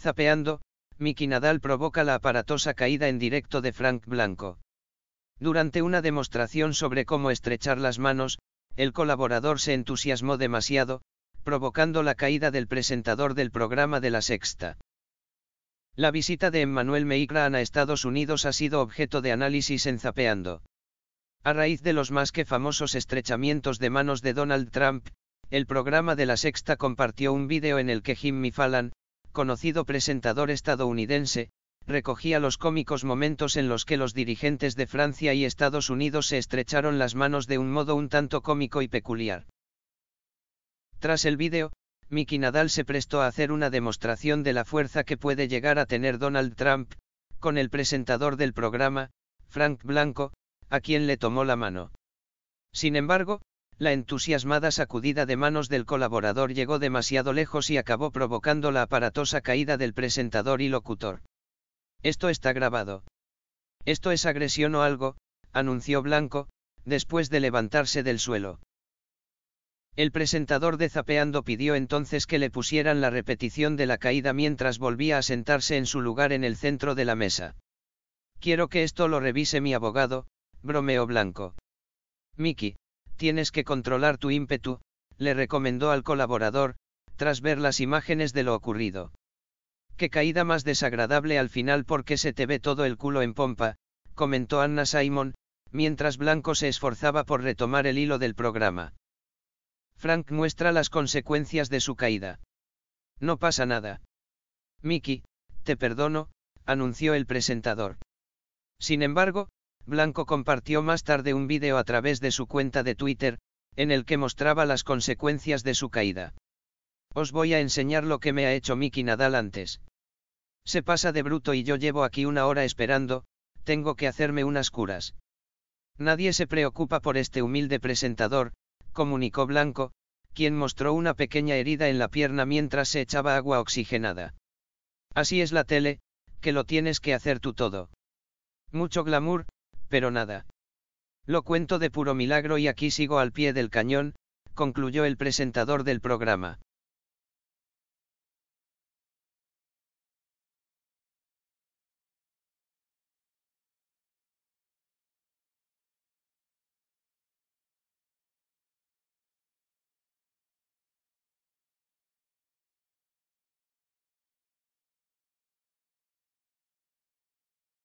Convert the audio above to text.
Zapeando, Mickey Nadal provoca la aparatosa caída en directo de Frank Blanco. Durante una demostración sobre cómo estrechar las manos, el colaborador se entusiasmó demasiado, provocando la caída del presentador del programa de la sexta. La visita de Emmanuel Meigran a Estados Unidos ha sido objeto de análisis en Zapeando. A raíz de los más que famosos estrechamientos de manos de Donald Trump, el programa de la Sexta compartió un vídeo en el que Jimmy Fallon, conocido presentador estadounidense, recogía los cómicos momentos en los que los dirigentes de Francia y Estados Unidos se estrecharon las manos de un modo un tanto cómico y peculiar. Tras el vídeo, Mickey Nadal se prestó a hacer una demostración de la fuerza que puede llegar a tener Donald Trump, con el presentador del programa, Frank Blanco, a quien le tomó la mano. Sin embargo, la entusiasmada sacudida de manos del colaborador llegó demasiado lejos y acabó provocando la aparatosa caída del presentador y locutor. Esto está grabado. Esto es agresión o algo, anunció Blanco, después de levantarse del suelo. El presentador de Zapeando pidió entonces que le pusieran la repetición de la caída mientras volvía a sentarse en su lugar en el centro de la mesa. Quiero que esto lo revise mi abogado, bromeó Blanco. Mickey, Tienes que controlar tu ímpetu, le recomendó al colaborador, tras ver las imágenes de lo ocurrido. Qué caída más desagradable al final porque se te ve todo el culo en pompa, comentó Anna Simon, mientras Blanco se esforzaba por retomar el hilo del programa. Frank muestra las consecuencias de su caída. No pasa nada. Mickey, te perdono, anunció el presentador. Sin embargo, Blanco compartió más tarde un vídeo a través de su cuenta de Twitter, en el que mostraba las consecuencias de su caída. Os voy a enseñar lo que me ha hecho Mickey Nadal antes. Se pasa de bruto y yo llevo aquí una hora esperando, tengo que hacerme unas curas. Nadie se preocupa por este humilde presentador, comunicó Blanco, quien mostró una pequeña herida en la pierna mientras se echaba agua oxigenada. Así es la tele, que lo tienes que hacer tú todo. Mucho glamour, pero nada. Lo cuento de puro milagro y aquí sigo al pie del cañón, concluyó el presentador del programa.